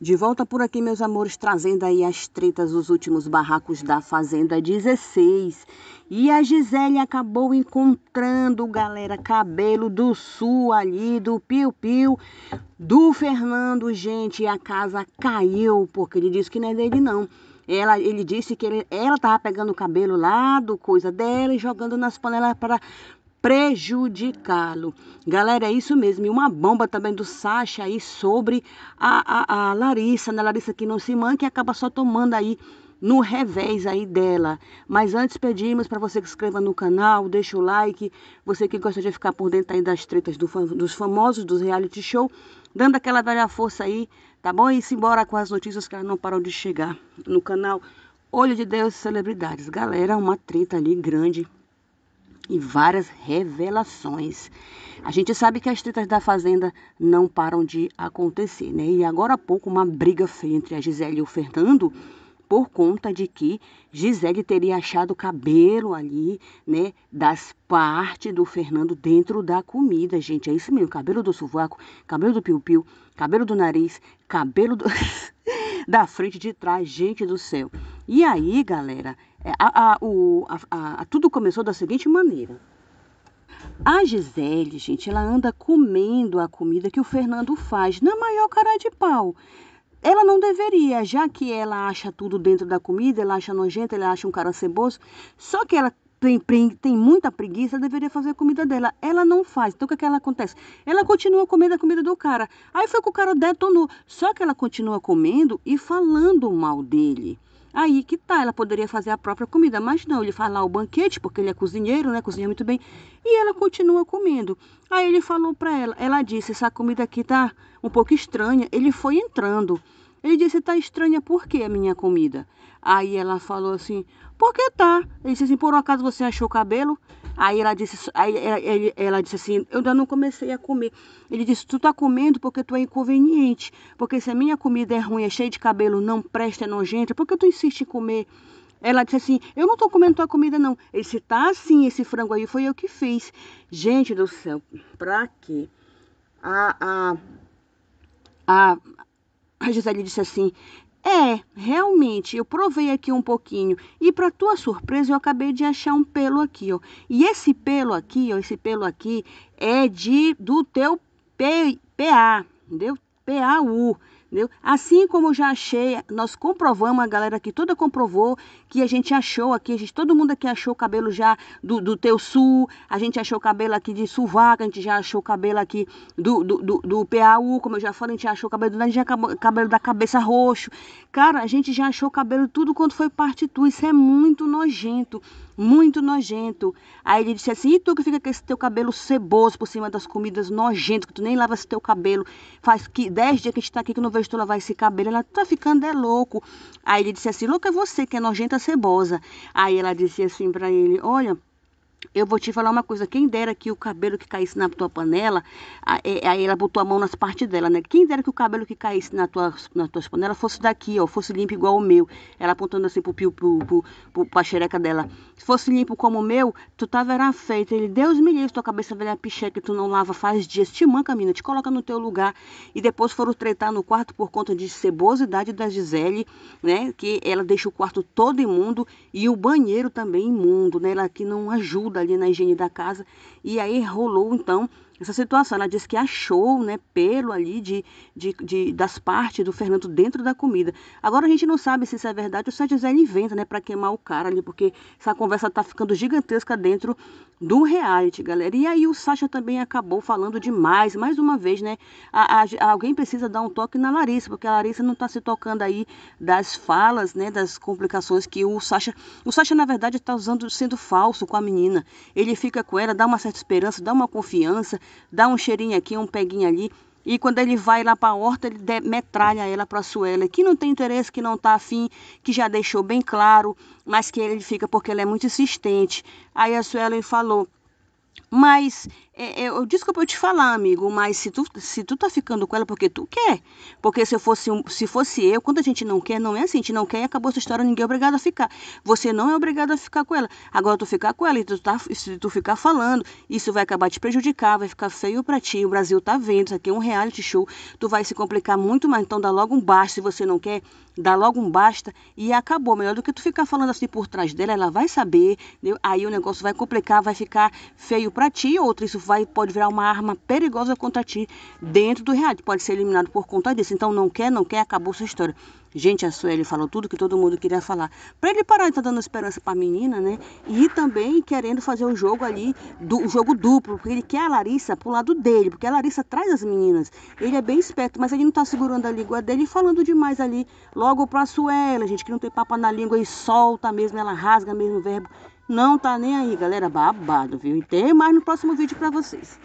De volta por aqui, meus amores, trazendo aí as tretas dos últimos barracos da Fazenda 16. E a Gisele acabou encontrando, galera, cabelo do sul ali, do Piu Piu, do Fernando, gente. a casa caiu, porque ele disse que não é dele, não. Ela, ele disse que ele, ela tava pegando o cabelo lá do coisa dela e jogando nas panelas para prejudicá-lo. Galera, é isso mesmo. E uma bomba também do Sacha aí sobre a, a, a Larissa, né? Larissa que não se manca e acaba só tomando aí no revés aí dela. Mas antes pedimos para você que se inscreva no canal, deixa o like, você que gosta de ficar por dentro aí das tretas do, dos famosos, dos reality show, dando aquela velha força aí, tá bom? E simbora com as notícias que não param de chegar no canal. Olho de Deus celebridades. Galera, uma treta ali grande e várias revelações. A gente sabe que as tretas da Fazenda não param de acontecer, né? E agora há pouco uma briga feia entre a Gisele e o Fernando por conta de que Gisele teria achado cabelo ali, né, das partes do Fernando dentro da comida, gente. É isso mesmo, cabelo do sovaco, cabelo do piu-piu, cabelo do nariz, cabelo do da frente, de trás, gente do céu. E aí, galera, é, a, a, o, a, tudo começou da seguinte maneira. A Gisele, gente, ela anda comendo a comida que o Fernando faz na maior cara de pau. Ela não deveria, já que ela acha tudo dentro da comida, ela acha nojenta, ela acha um cara ceboso. Só que ela tem, tem muita preguiça, deveria fazer a comida dela. Ela não faz. Então o que, é que ela acontece? Ela continua comendo a comida do cara. Aí foi que o cara detonou. Só que ela continua comendo e falando mal dele. Aí que tá, ela poderia fazer a própria comida, mas não, ele faz lá o banquete, porque ele é cozinheiro, né? Cozinha muito bem. E ela continua comendo. Aí ele falou para ela, ela disse: essa comida aqui tá um pouco estranha. Ele foi entrando. Ele disse, tá estranha por que a minha comida? Aí ela falou assim, por que tá? Ele disse assim, por um acaso você achou o cabelo? Aí ela disse, aí ela, ela, disse assim, eu ainda não comecei a comer. Ele disse, tu tá comendo porque tu é inconveniente, porque se a minha comida é ruim, é cheia de cabelo, não presta, é nojenta, por que tu insiste em comer? Ela disse assim, eu não tô comendo tua comida não. Ele disse, tá assim esse frango aí foi eu que fiz. Gente do céu, pra quê? A, a, a a Gisele disse assim: É, realmente, eu provei aqui um pouquinho. E para tua surpresa, eu acabei de achar um pelo aqui, ó. E esse pelo aqui, ó, esse pelo aqui é de do teu P, PA, entendeu? PAU. Entendeu? Assim como já achei, nós comprovamos, a galera aqui toda comprovou que a gente achou aqui, a gente, todo mundo aqui achou o cabelo já do, do teu sul, a gente achou o cabelo aqui de Suvaca, a gente já achou o cabelo aqui do, do, do, do PAU, como eu já falei, a gente achou o cabelo, a gente já, cabelo da cabeça roxo. Cara, a gente já achou o cabelo tudo quanto foi parte tu, isso é muito nojento, muito nojento. Aí ele disse assim, e tu que fica com esse teu cabelo ceboso por cima das comidas nojento, que tu nem lava esse teu cabelo, faz que 10 dias que a gente tá aqui que não vê vez tu lavar esse cabelo, ela tá ficando é louco. Aí ele disse assim: louco é você que é nojenta cebosa. Aí ela disse assim para ele: olha, eu vou te falar uma coisa, quem dera que o cabelo que caísse na tua panela, é, aí ela botou a mão nas partes dela, né? Quem dera que o cabelo que caísse na tua, nas tuas panelas fosse daqui, ó, fosse limpo igual o meu. Ela apontando assim pro, pro, pro, pro, pra xereca dela. Se fosse limpo como o meu, tu tava era feita. Ele, Deus me livre, tua cabeça velha picheca que tu não lava faz dias. Te manca, menina, te coloca no teu lugar. E depois foram tretar no quarto por conta de cebosidade da Gisele, né? Que ela deixa o quarto todo imundo e o banheiro também imundo, né? Ela que não ajuda ali na higiene da casa. E aí rolou então essa situação. Ela disse que achou, né, pelo ali de, de, de das partes do Fernando dentro da comida. Agora a gente não sabe se isso é verdade ou se a Gisele inventa, né, para queimar o cara ali, porque essa conversa tá ficando gigantesca dentro do reality, galera. E aí o Sasha também acabou falando demais, mais uma vez, né? A, a, alguém precisa dar um toque na Larissa, porque a Larissa não tá se tocando aí das falas, né, das complicações que o Sasha, o Sasha na verdade tá usando sendo falso com a menina menina, ele fica com ela, dá uma certa esperança, dá uma confiança, dá um cheirinho aqui, um peguinho ali. E quando ele vai lá para a horta, ele metralha ela para a Suela, que não tem interesse, que não está afim, que já deixou bem claro, mas que ele fica porque ela é muito insistente. Aí a Suela falou: mas, é, é, eu, desculpa eu te falar, amigo, mas se tu, se tu tá ficando com ela porque tu quer, porque se eu fosse, se fosse eu, quando a gente não quer, não é assim, a gente não quer e acabou essa história, ninguém é obrigado a ficar. Você não é obrigado a ficar com ela. Agora tu ficar com ela e tu tá, se tu ficar falando, isso vai acabar te prejudicar, vai ficar feio pra ti, o Brasil tá vendo, isso aqui é um reality show, tu vai se complicar muito mais, então dá logo um basta, se você não quer, dá logo um basta e acabou. Melhor do que tu ficar falando assim por trás dela, ela vai saber, aí o negócio vai complicar, vai ficar feio perigo para ti, outra isso vai pode virar uma arma perigosa contra ti dentro do reality, pode ser eliminado por conta disso. Então não quer, não quer, acabou sua história. Gente, a Sueli falou tudo que todo mundo queria falar. Para ele parar de estar tá dando esperança para a menina, né? E também querendo fazer o jogo ali, do, o jogo duplo, porque ele quer a Larissa pro lado dele, porque a Larissa traz as meninas. Ele é bem esperto, mas ele não tá segurando a língua dele e falando demais ali. Logo pra Suela, gente, que não tem papo na língua e solta mesmo, ela rasga mesmo o verbo. Não tá nem aí, galera. Babado, viu? E tem mais no próximo vídeo para vocês.